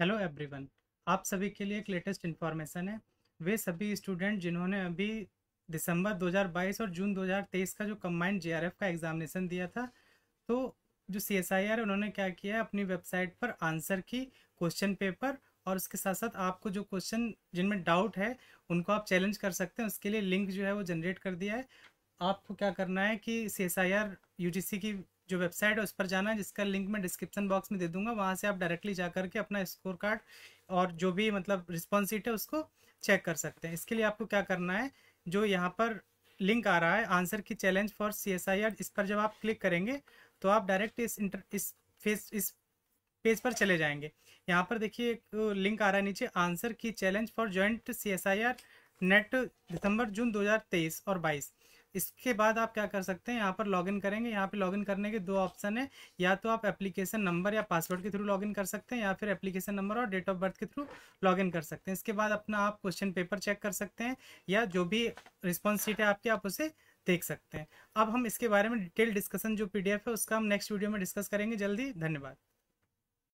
hello everyone आप सभी के लिए एक लेटेस्ट इन्फॉर्मेशन है वे सभी स्टूडेंट जिन्होंने अभी दिसंबर 2022 और जून 2023 का जो कम्बाइंड जेआरएफ का एग्जामिनेशन दिया था तो जो सी एस आई आर उन्होंने क्या किया है अपनी वेबसाइट पर आंसर की क्वेश्चन पेपर और उसके साथ साथ आपको जो क्वेश्चन जिनमें डाउट है उनको आप चैलेंज कर सकते हैं उसके लिए लिंक जो है वो जनरेट कर दिया है आपको क्या करना है कि C S I R U G C की जो वेबसाइट है उस पर जाना है जिसका लिंक मैं डिस्क्रिप्शन बॉक्स में दे दूंगा वहाँ से आप डायरेक्टली जा करके अपना स्कोर कार्ड और जो भी मतलब रिस्पॉन्सिट है उसको चेक कर सकते हैं इसके लिए आपको क्या करना है जो यहाँ पर लिंक आ रहा है answer key challenge for C S I R इस पर जब आप क्लिक करेंगे तो आप डायरेक्ट इस इंटर इस फेस इस पेज पर चले जाएंगे यहाँ पर देखिए एक लिंक आ रहा है नीचे answer key challenge for joint C S I R NET दिसंबर जून 2023 और 22 इसके बाद आप क्या कर सकते हैं यहाँ पर लॉगिन करेंगे यहाँ पे लॉगिन करने के दो ऑप्शन है या तो आप एप्लीकेशन नंबर या पासवर्ड के थ्रू लॉगिन कर सकते हैं या फिर एप्लीकेशन नंबर और डेट ऑफ बर्थ के थ्रू लॉगिन कर सकते हैं इसके बाद अपना आप क्वेश्चन पेपर चेक कर सकते हैं या जो भी रिस्पॉन्स शीट है आपकी आप उसे देख सकते हैं अब हम इसके बारे में डिटेल डिस्कशन जो पीडीएफ है उसका हम नेक्स्ट वीडियो में डिस्कस करेंगे जल्दी धन्यवाद